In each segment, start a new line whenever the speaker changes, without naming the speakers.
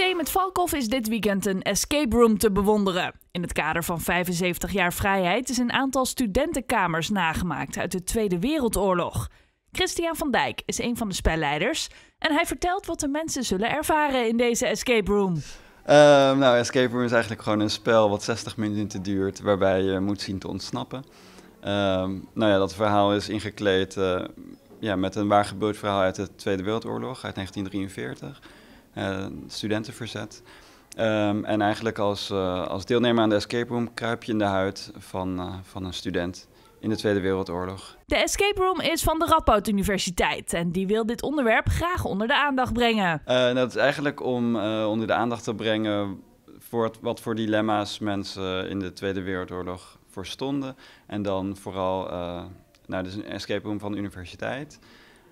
Met het is dit weekend een escape room te bewonderen. In het kader van 75 jaar vrijheid is een aantal studentenkamers nagemaakt uit de Tweede Wereldoorlog. Christian van Dijk is een van de spelleiders en hij vertelt wat de mensen zullen ervaren in deze escape room.
Ehm, nou, escape room is eigenlijk gewoon een spel wat 60 minuten duurt, waarbij je moet zien te ontsnappen. Ehm, nou ja, dat verhaal is ingekleed eh, ja, met een waar gebeurd verhaal uit de Tweede Wereldoorlog uit 1943. Eh, studentenverzet. Ehm, en eigenlijk als, eh, als deelnemer aan de escape room kruip je in de huid van, eh, van een student in de Tweede Wereldoorlog. De
escape room is van de Radboud Universiteit en die wil dit onderwerp graag onder de aandacht brengen.
dat is eigenlijk om onder de aandacht te brengen voor wat voor dilemma's mensen in de Tweede Wereldoorlog voor stonden. En dan vooral uh, naar nou, dus een escape room van de universiteit.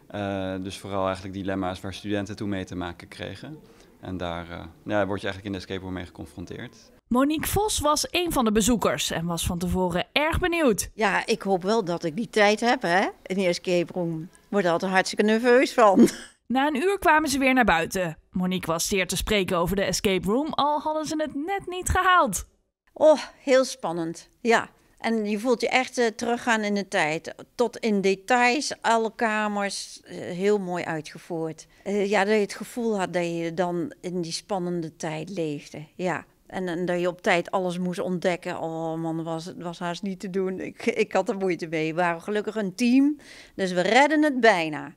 Eh, dus vooral eigenlijk dilemma's waar studenten toe mee te maken kregen. En daar eh, ja, word je eigenlijk in de escape room mee geconfronteerd.
Monique Vos was een van de bezoekers en was van tevoren erg benieuwd. Ja, ik hoop wel dat ik die tijd heb
hè, in de escape room. Ik word altijd hartstikke nerveus van.
Na een uur kwamen ze weer naar buiten. Monique was zeer te spreken over de escape room, al hadden ze het net niet gehaald. Oh, heel spannend. Ja, en je voelt je echt eh, teruggaan in de tijd. Tot
in details, alle kamers, eh, heel mooi uitgevoerd. Eh, ja, dat je het gevoel had dat je dan in die spannende tijd leefde. Ja. En, dat je op tijd alles moest ontdekken. Oh man, was, het was haast niet te doen. Ik, ik had er moeite mee. We waren gelukkig een team, dus we redden het bijna.